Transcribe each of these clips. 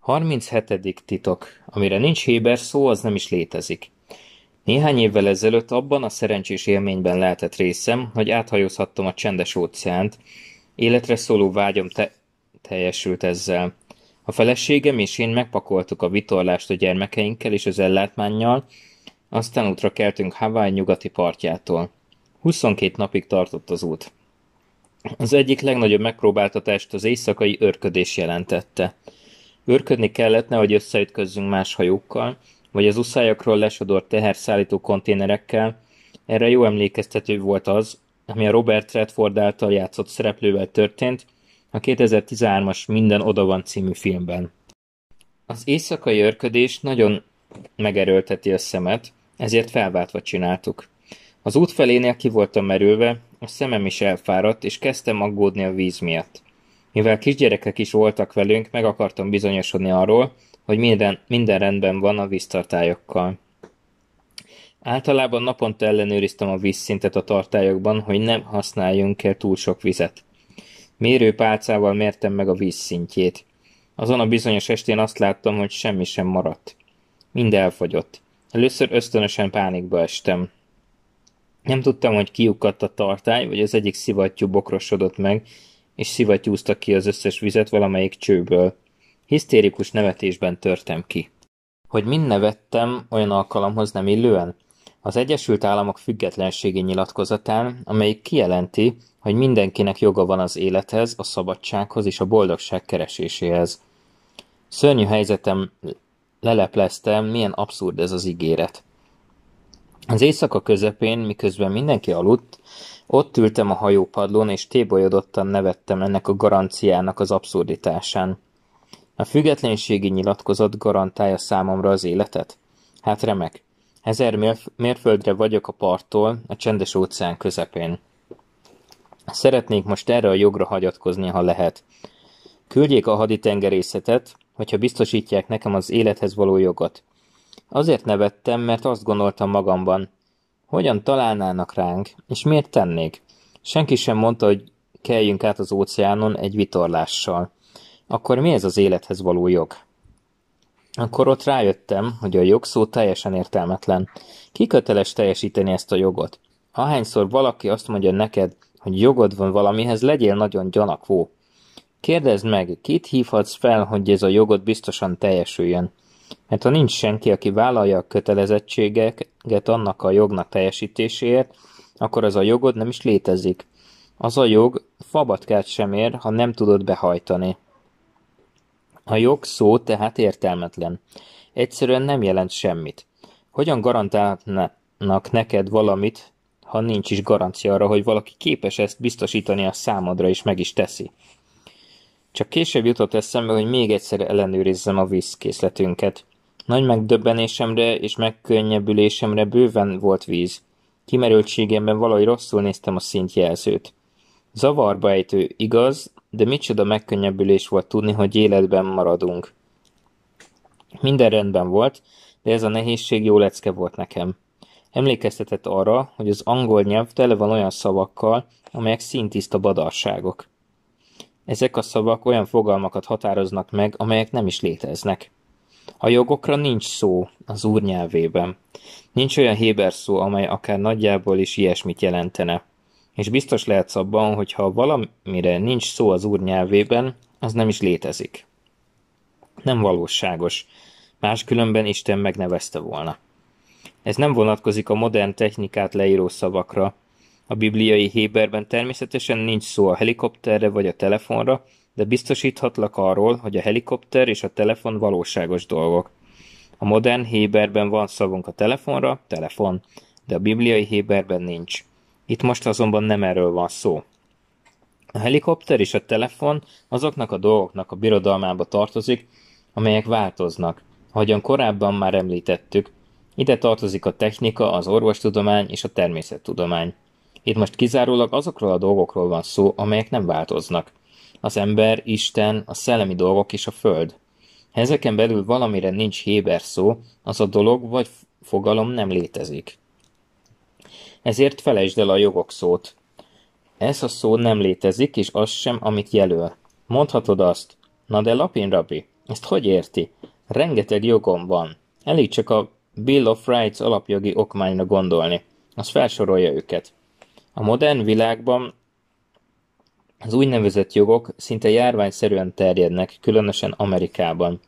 37. titok. Amire nincs héber szó, az nem is létezik. Néhány évvel ezelőtt abban a szerencsés élményben lehetett részem, hogy áthajózhattam a csendes óceánt. Életre szóló vágyom te teljesült ezzel. A feleségem és én megpakoltuk a vitorlást a gyermekeinkkel és az ellátmánnyal, aztán útra keltünk Hawaii nyugati partjától. 22 napig tartott az út. Az egyik legnagyobb megpróbáltatást az éjszakai örködés jelentette – Őrködni kellett, nehogy összeütközzünk más hajókkal, vagy az uszályokról lesodort teherszállító konténerekkel. Erre jó emlékeztető volt az, ami a Robert Redford által játszott szereplővel történt a 2013-as Minden oda van című filmben. Az éjszakai őrködés nagyon megerőlteti a szemet, ezért felváltva csináltuk. Az út felénél ki voltam merülve, a szemem is elfáradt, és kezdtem aggódni a víz miatt. Mivel kisgyerekek is voltak velünk, meg akartam bizonyosodni arról, hogy minden, minden rendben van a víztartályokkal. Általában naponta ellenőriztem a vízszintet a tartályokban, hogy nem használjunk el túl sok vizet. Mérőpálcával mértem meg a vízszintjét. Azon a bizonyos estén azt láttam, hogy semmi sem maradt. Mind elfogyott. Először ösztönösen pánikba estem. Nem tudtam, hogy kiukadt a tartály, vagy az egyik szivattyú bokrosodott meg, és szivattyúztak ki az összes vizet valamelyik csőből. Hisztérikus nevetésben törtem ki. Hogy mind nevettem olyan alkalomhoz nem illően? Az Egyesült Államok függetlenségi nyilatkozatán, amelyik kijelenti, hogy mindenkinek joga van az élethez, a szabadsághoz és a boldogság kereséséhez. Szörnyű helyzetem leleplezte, milyen abszurd ez az ígéret. Az éjszaka közepén, miközben mindenki aludt, ott ültem a hajópadlón, és tébolyodottan nevettem ennek a garanciának az abszurditásán. A függetlenségi nyilatkozat garantálja számomra az életet? Hát remek. Ezer mérföldre vagyok a parttól, a csendes óceán közepén. Szeretnék most erre a jogra hagyatkozni, ha lehet. Küldjék a haditengerészetet, hogyha biztosítják nekem az élethez való jogot. Azért nevettem, mert azt gondoltam magamban, hogyan találnának ránk, és miért tennék? Senki sem mondta, hogy keljünk át az óceánon egy vitorlással. Akkor mi ez az élethez való jog? Akkor ott rájöttem, hogy a jogszó teljesen értelmetlen. Ki köteles teljesíteni ezt a jogot? Ahányszor valaki azt mondja neked, hogy jogod van valamihez, legyél nagyon gyanakvó. Kérdezd meg, kit hívhatsz fel, hogy ez a jogod biztosan teljesüljön? mert ha nincs senki, aki vállalja a kötelezettségeket annak a jognak teljesítéséért, akkor az a jogod nem is létezik. Az a jog fabatkát sem ér, ha nem tudod behajtani. A jog szó tehát értelmetlen. Egyszerűen nem jelent semmit. Hogyan garantálnak neked valamit, ha nincs is garancia arra, hogy valaki képes ezt biztosítani a számodra, és meg is teszi? Csak később jutott eszembe, hogy még egyszer ellenőrizzem a vízkészletünket. Nagy megdöbbenésemre és megkönnyebbülésemre bőven volt víz. Kimerültségemben valahogy rosszul néztem a szintjelzőt. Zavarba ejtő, igaz, de micsoda megkönnyebbülés volt tudni, hogy életben maradunk. Minden rendben volt, de ez a nehézség jó lecke volt nekem. Emlékeztetett arra, hogy az angol nyelv tele van olyan szavakkal, amelyek szintiszta badarságok. Ezek a szavak olyan fogalmakat határoznak meg, amelyek nem is léteznek. A jogokra nincs szó az úr nyelvében. Nincs olyan héber szó, amely akár nagyjából is ilyesmit jelentene. És biztos lehetsz abban, hogy ha valamire nincs szó az úr nyelvében, az nem is létezik. Nem valóságos. Máskülönben Isten megnevezte volna. Ez nem vonatkozik a modern technikát leíró szavakra, a bibliai héberben természetesen nincs szó a helikopterre vagy a telefonra, de biztosíthatlak arról, hogy a helikopter és a telefon valóságos dolgok. A modern héberben van szavunk a telefonra, telefon, de a bibliai héberben nincs. Itt most azonban nem erről van szó. A helikopter és a telefon azoknak a dolgoknak a birodalmába tartozik, amelyek változnak. Ahogyan korábban már említettük, ide tartozik a technika, az orvostudomány és a természettudomány. Itt most kizárólag azokról a dolgokról van szó, amelyek nem változnak. Az ember, Isten, a szellemi dolgok és a föld. Ha ezeken belül valamire nincs héber szó, az a dolog vagy fogalom nem létezik. Ezért felejtsd el a jogok szót. Ez a szó nem létezik, és az sem, amit jelöl. Mondhatod azt, na de lapin rabbi, ezt hogy érti? Rengeteg jogom van. Elég csak a Bill of Rights alapjogi okmányra gondolni. Az felsorolja őket. A modern világban az úgynevezett jogok szinte járványszerűen terjednek, különösen Amerikában.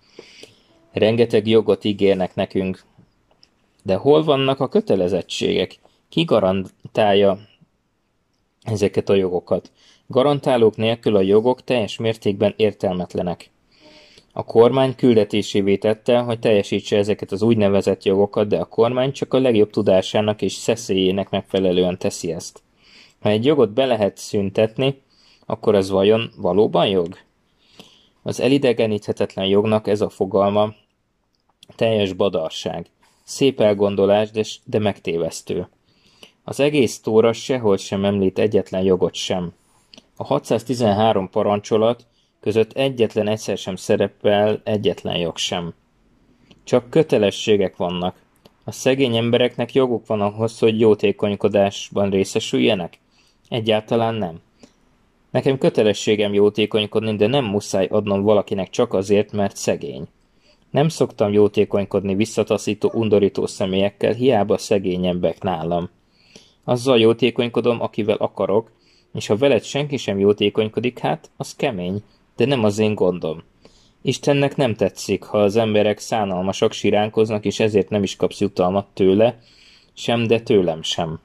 Rengeteg jogot ígérnek nekünk, de hol vannak a kötelezettségek? Ki garantálja ezeket a jogokat? Garantálók nélkül a jogok teljes mértékben értelmetlenek. A kormány küldetésévé tette, hogy teljesítse ezeket az úgynevezett jogokat, de a kormány csak a legjobb tudásának és szeszélyének megfelelően teszi ezt. Ha egy jogot be lehet szüntetni, akkor az vajon valóban jog? Az elidegeníthetetlen jognak ez a fogalma teljes badarság. Szép elgondolás, de, de megtévesztő. Az egész tóra sehol sem említ egyetlen jogot sem. A 613 parancsolat között egyetlen egyszer sem szerepel egyetlen jog sem. Csak kötelességek vannak. A szegény embereknek joguk van ahhoz, hogy jótékonykodásban részesüljenek, Egyáltalán nem. Nekem kötelességem jótékonykodni, de nem muszáj adnom valakinek csak azért, mert szegény. Nem szoktam jótékonykodni visszataszító, undorító személyekkel, hiába szegényebbek nálam. Azzal jótékonykodom, akivel akarok, és ha veled senki sem jótékonykodik, hát az kemény, de nem az én gondom. Istennek nem tetszik, ha az emberek szánalmasak siránkoznak, és ezért nem is kapsz jutalmat tőle, sem, de tőlem sem.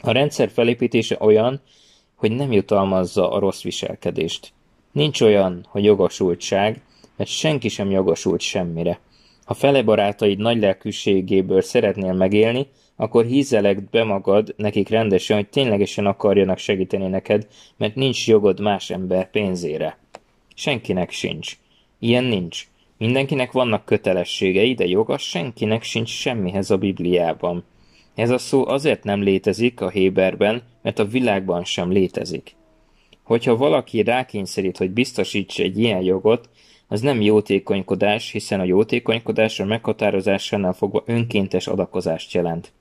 A rendszer felépítése olyan, hogy nem jutalmazza a rossz viselkedést. Nincs olyan, hogy jogosultság, mert senki sem jogosult semmire. Ha fele barátaid nagy lelkűségéből szeretnél megélni, akkor hízelegd be magad nekik rendesen, hogy ténylegesen akarjanak segíteni neked, mert nincs jogod más ember pénzére. Senkinek sincs. Ilyen nincs. Mindenkinek vannak kötelességei, de joga senkinek sincs semmihez a Bibliában. Ez a szó azért nem létezik a Héberben, mert a világban sem létezik. Hogyha valaki rákényszerít, hogy biztosítsa egy ilyen jogot, az nem jótékonykodás, hiszen a jótékonykodás a meghatározásánál fogva önkéntes adakozást jelent.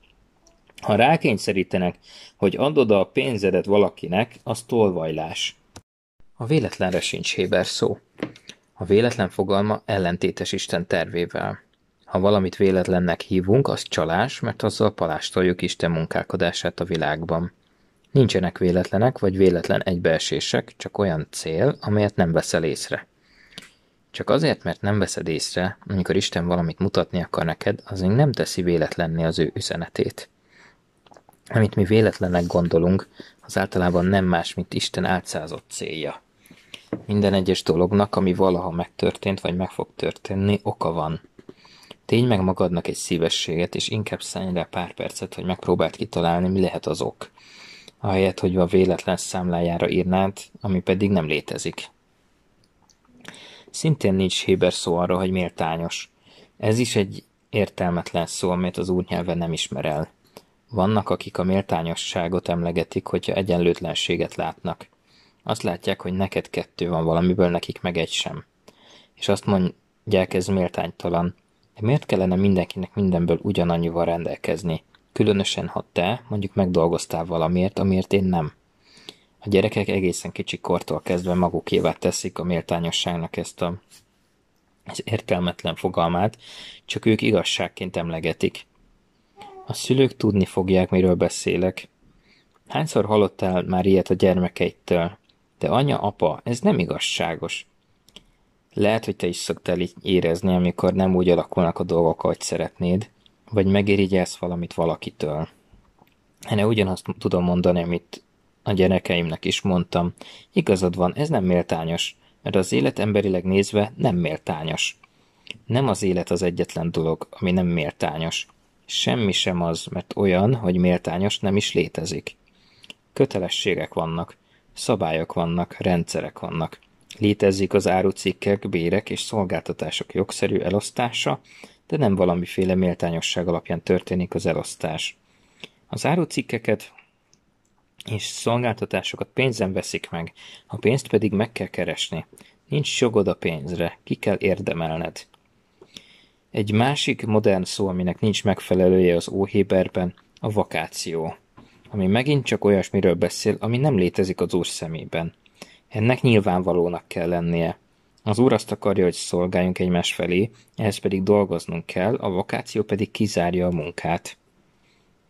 Ha rákényszerítenek, hogy adod a pénzedet valakinek, az tolvajlás. A véletlenre sincs Héber szó. A véletlen fogalma ellentétes Isten tervével. Ha valamit véletlennek hívunk, az csalás, mert azzal palástoljuk Isten munkálkodását a világban. Nincsenek véletlenek vagy véletlen egybeesések, csak olyan cél, amelyet nem veszel észre. Csak azért, mert nem veszed észre, amikor Isten valamit mutatni akar neked, az még nem teszi véletlenné az ő üzenetét. Amit mi véletlenek gondolunk, az általában nem más, mint Isten átszázott célja. Minden egyes dolognak, ami valaha megtörtént vagy meg fog történni, oka van. Tény meg magadnak egy szívességet, és inkább szállj rá pár percet, hogy megpróbált kitalálni, mi lehet az ok. Ahelyett, hogy a véletlen számlájára írnád, ami pedig nem létezik. Szintén nincs héber szó arra, hogy méltányos. Ez is egy értelmetlen szó, amit az úrnyelve nem ismer el. Vannak, akik a méltányosságot emlegetik, hogyha egyenlőtlenséget látnak. Azt látják, hogy neked kettő van valamiből, nekik meg egy sem. És azt mondják, ez méltánytalan, de miért kellene mindenkinek mindenből ugyanannyival rendelkezni? Különösen, ha te mondjuk megdolgoztál valamiért, amiért én nem. A gyerekek egészen kicsi kortól kezdve magukévá teszik a méltányosságnak ezt a ez értelmetlen fogalmát, csak ők igazságként emlegetik. A szülők tudni fogják, miről beszélek. Hányszor hallottál már ilyet a gyermekeittől? De anya, apa, ez nem igazságos. Lehet, hogy te is szoktál így érezni, amikor nem úgy alakulnak a dolgok, ahogy szeretnéd, vagy megirigyelsz valamit valakitől. Én ugyanazt tudom mondani, amit a gyerekeimnek is mondtam. Igazad van, ez nem méltányos, mert az élet emberileg nézve nem méltányos. Nem az élet az egyetlen dolog, ami nem méltányos. Semmi sem az, mert olyan, hogy méltányos nem is létezik. Kötelességek vannak, szabályok vannak, rendszerek vannak. Létezik az árucikkek, bérek és szolgáltatások jogszerű elosztása, de nem valamiféle méltányosság alapján történik az elosztás. Az árucikkeket és szolgáltatásokat pénzen veszik meg, a pénzt pedig meg kell keresni. Nincs jogod a pénzre, ki kell érdemelned. Egy másik modern szó, aminek nincs megfelelője az óhéberben, a vakáció, ami megint csak olyasmiről beszél, ami nem létezik az úr szemében. Ennek nyilvánvalónak kell lennie. Az Úr azt akarja, hogy szolgáljunk egymás felé, ehhez pedig dolgoznunk kell, a vakáció pedig kizárja a munkát.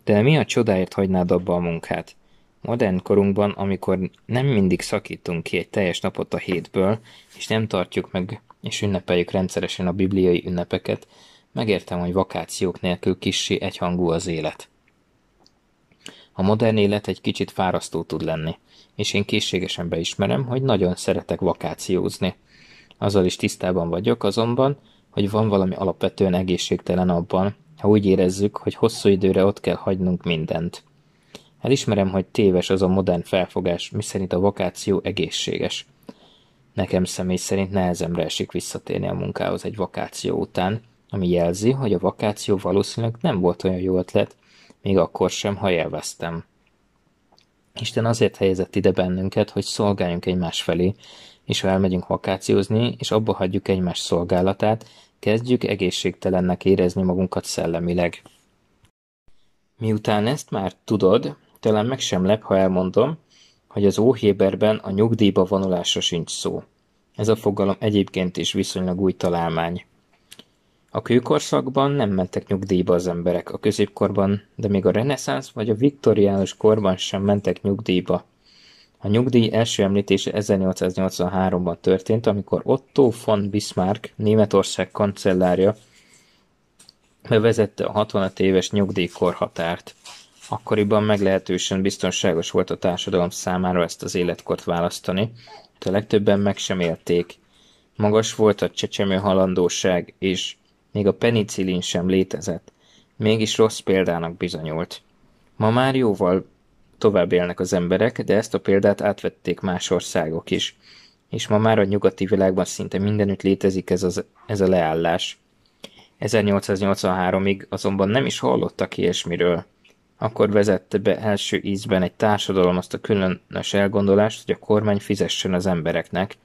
De mi a csodáért hagynád abba a munkát? Modern korunkban, amikor nem mindig szakítunk ki egy teljes napot a hétből, és nem tartjuk meg és ünnepeljük rendszeresen a bibliai ünnepeket, megértem, hogy vakációk nélkül kissé egyhangú az élet. A modern élet egy kicsit fárasztó tud lenni, és én készségesen beismerem, hogy nagyon szeretek vakációzni. Azzal is tisztában vagyok azonban, hogy van valami alapvetően egészségtelen abban, ha úgy érezzük, hogy hosszú időre ott kell hagynunk mindent. Elismerem, hogy téves az a modern felfogás, miszerint a vakáció egészséges. Nekem személy szerint nehezemre esik visszatérni a munkához egy vakáció után, ami jelzi, hogy a vakáció valószínűleg nem volt olyan jó ötlet, még akkor sem, ha élveztem. Isten azért helyezett ide bennünket, hogy szolgáljunk egymás felé, és ha elmegyünk vakációzni, és abba hagyjuk egymás szolgálatát, kezdjük egészségtelennek érezni magunkat szellemileg. Miután ezt már tudod, talán meg sem lep, ha elmondom, hogy az óhéberben a nyugdíjba vonulásra sincs szó. Ez a fogalom egyébként is viszonylag új találmány. A kőkorszakban nem mentek nyugdíjba az emberek, a középkorban, de még a reneszánsz vagy a viktoriánus korban sem mentek nyugdíjba. A nyugdíj első említése 1883-ban történt, amikor Otto von Bismarck, Németország kancellárja, bevezette a 65 éves nyugdíjkorhatárt. Akkoriban meglehetősen biztonságos volt a társadalom számára ezt az életkort választani, de a legtöbben meg sem élték. Magas volt a csecsemő halandóság, és még a penicillin sem létezett. Mégis rossz példának bizonyult. Ma már jóval tovább élnek az emberek, de ezt a példát átvették más országok is. És ma már a nyugati világban szinte mindenütt létezik ez, az, ez a leállás. 1883-ig azonban nem is hallottak ilyesmiről. Akkor vezette be első ízben egy társadalom azt a különös elgondolást, hogy a kormány fizessen az embereknek.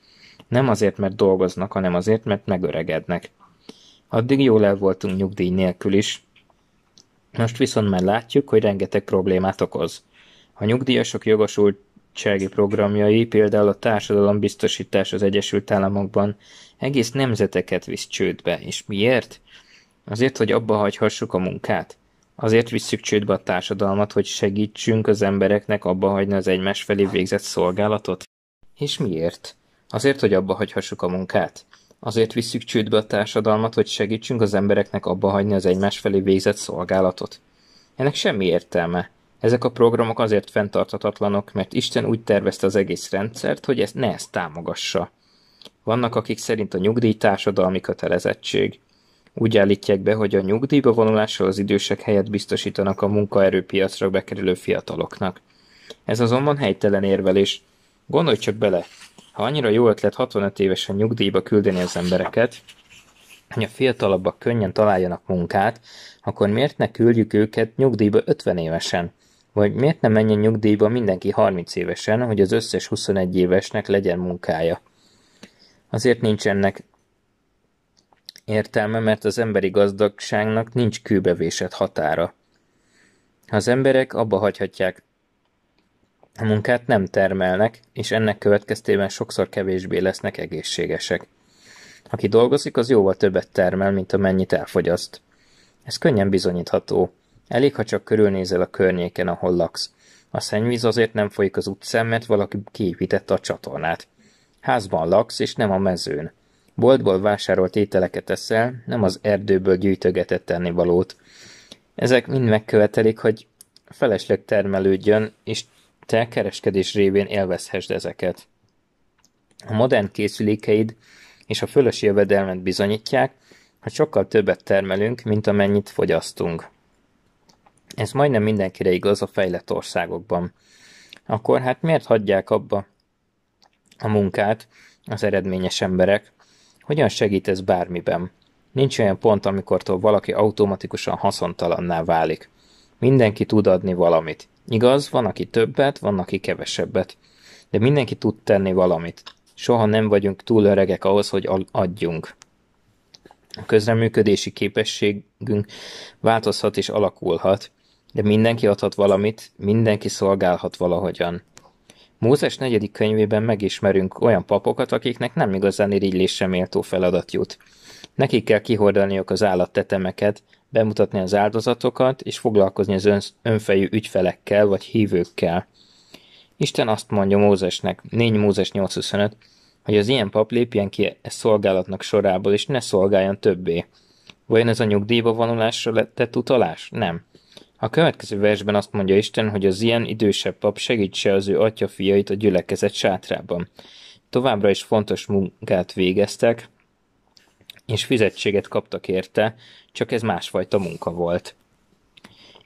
Nem azért, mert dolgoznak, hanem azért, mert megöregednek. Addig jól el voltunk nyugdíj nélkül is. Most viszont már látjuk, hogy rengeteg problémát okoz. A nyugdíjasok jogosultsági programjai, például a társadalombiztosítás az Egyesült Államokban egész nemzeteket visz csődbe. És miért? Azért, hogy abba hagyhassuk a munkát. Azért visszük csődbe a társadalmat, hogy segítsünk az embereknek abba hagyni az egymás felé végzett szolgálatot? És miért? Azért, hogy abba hagyhassuk a munkát. Azért visszük csődbe a társadalmat, hogy segítsünk az embereknek abba hagyni az egymás felé végzett szolgálatot. Ennek semmi értelme. Ezek a programok azért fenntarthatatlanok, mert Isten úgy tervezte az egész rendszert, hogy ezt ne ezt támogassa. Vannak, akik szerint a nyugdíj társadalmi kötelezettség. Úgy állítják be, hogy a nyugdíjba vonulással az idősek helyet biztosítanak a munkaerőpiacra bekerülő fiataloknak. Ez azonban helytelen érvelés. Gondolj csak bele, ha annyira jó ötlet 65 évesen nyugdíjba küldeni az embereket, hogy a fiatalabbak könnyen találjanak munkát, akkor miért ne küldjük őket nyugdíjba 50 évesen? Vagy miért ne menjen nyugdíjba mindenki 30 évesen, hogy az összes 21 évesnek legyen munkája? Azért nincs ennek értelme, mert az emberi gazdagságnak nincs kőbevésett határa. Ha az emberek abba hagyhatják a munkát nem termelnek, és ennek következtében sokszor kevésbé lesznek egészségesek. Aki dolgozik, az jóval többet termel, mint amennyit elfogyaszt. Ez könnyen bizonyítható. Elég, ha csak körülnézel a környéken, ahol laksz. A szennyvíz azért nem folyik az utcán, mert valaki kiépítette a csatornát. Házban laksz, és nem a mezőn. Boltból vásárolt ételeket eszel, nem az erdőből gyűjtögetett tennivalót. Ezek mind megkövetelik, hogy felesleg termelődjön, és te kereskedés révén élvezhesd ezeket. A modern készülékeid és a fölös jövedelmet bizonyítják, hogy sokkal többet termelünk, mint amennyit fogyasztunk. Ez majdnem mindenkire igaz a fejlett országokban. Akkor hát miért hagyják abba a munkát az eredményes emberek? Hogyan segít ez bármiben? Nincs olyan pont, amikortól valaki automatikusan haszontalanná válik. Mindenki tud adni valamit. Igaz, van, aki többet, van, aki kevesebbet. De mindenki tud tenni valamit. Soha nem vagyunk túl öregek ahhoz, hogy adjunk. A közreműködési képességünk változhat és alakulhat, de mindenki adhat valamit, mindenki szolgálhat valahogyan. Mózes negyedik könyvében megismerünk olyan papokat, akiknek nem igazán irigylésre méltó feladat jut. Nekik kell kihordaniok az állattetemeket, bemutatni az áldozatokat, és foglalkozni az önfejű ügyfelekkel vagy hívőkkel. Isten azt mondja Mózesnek, 4 Mózes 8.25, hogy az ilyen pap lépjen ki e szolgálatnak sorából, és ne szolgáljon többé. Vajon ez a nyugdíjba vonulásra tett utalás? Nem. A következő versben azt mondja Isten, hogy az ilyen idősebb pap segítse az ő atya fiait a gyülekezet sátrában. Továbbra is fontos munkát végeztek, és fizetséget kaptak érte, csak ez másfajta munka volt.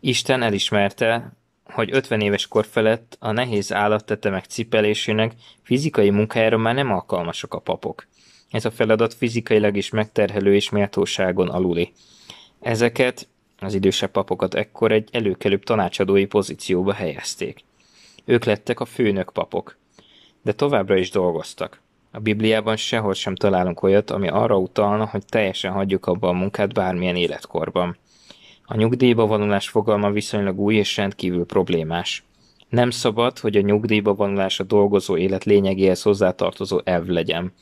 Isten elismerte, hogy 50 éves kor felett a nehéz állattetemek cipelésének fizikai munkájára már nem alkalmasak a papok. Ez a feladat fizikailag is megterhelő és méltóságon aluli. Ezeket, az idősebb papokat ekkor egy előkelőbb tanácsadói pozícióba helyezték. Ők lettek a főnök papok, de továbbra is dolgoztak. A Bibliában sehol sem találunk olyat, ami arra utalna, hogy teljesen hagyjuk abba a munkát bármilyen életkorban. A nyugdíjba vonulás fogalma viszonylag új és rendkívül problémás. Nem szabad, hogy a nyugdíjba vonulás a dolgozó élet lényegéhez hozzátartozó elv legyen.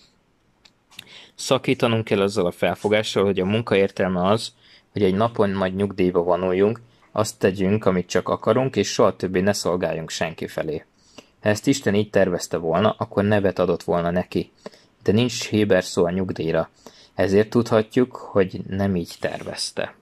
Szakítanunk kell azzal a felfogással, hogy a munka értelme az, hogy egy napon majd nyugdíjba vonuljunk, azt tegyünk, amit csak akarunk, és soha többé ne szolgáljunk senki felé. Ha ezt Isten így tervezte volna, akkor nevet adott volna neki. De nincs héber szó a nyugdíjra, ezért tudhatjuk, hogy nem így tervezte.